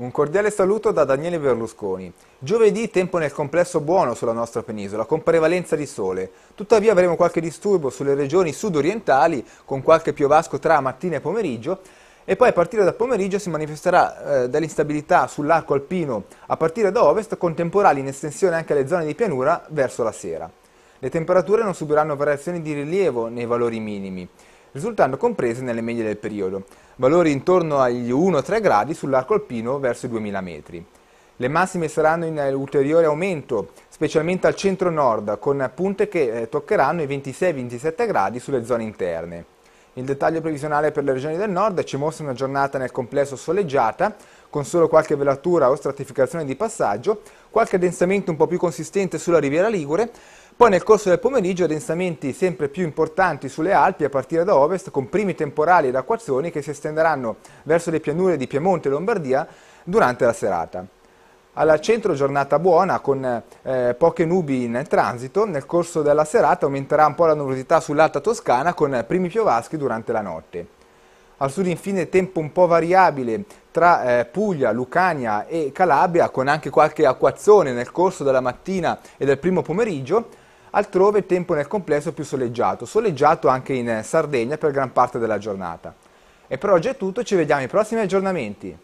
Un cordiale saluto da Daniele Berlusconi. Giovedì tempo nel complesso buono sulla nostra penisola, con prevalenza di sole. Tuttavia avremo qualche disturbo sulle regioni sud-orientali, con qualche piovasco tra mattina e pomeriggio, e poi a partire dal pomeriggio si manifesterà eh, dell'instabilità sull'arco alpino a partire da ovest, con temporali in estensione anche alle zone di pianura verso la sera. Le temperature non subiranno variazioni di rilievo nei valori minimi risultando comprese nelle medie del periodo, valori intorno agli 1-3 gradi sull'arco alpino verso i 2000 metri. Le massime saranno in ulteriore aumento, specialmente al centro-nord, con punte che eh, toccheranno i 26-27 gradi sulle zone interne. Il dettaglio previsionale per le regioni del nord ci mostra una giornata nel complesso soleggiata, con solo qualche velatura o stratificazione di passaggio, qualche addensamento un po' più consistente sulla riviera Ligure, poi nel corso del pomeriggio addensamenti sempre più importanti sulle Alpi a partire da ovest con primi temporali ed acquazzoni che si estenderanno verso le pianure di Piemonte e Lombardia durante la serata. Al centro giornata buona con eh, poche nubi in transito, nel corso della serata aumenterà un po' la nuvolosità sull'alta toscana con primi piovaschi durante la notte. Al sud infine tempo un po' variabile tra eh, Puglia, Lucania e Calabria con anche qualche acquazzone nel corso della mattina e del primo pomeriggio, Altrove il tempo nel complesso è più soleggiato, soleggiato anche in Sardegna per gran parte della giornata. E per oggi è tutto, ci vediamo ai prossimi aggiornamenti.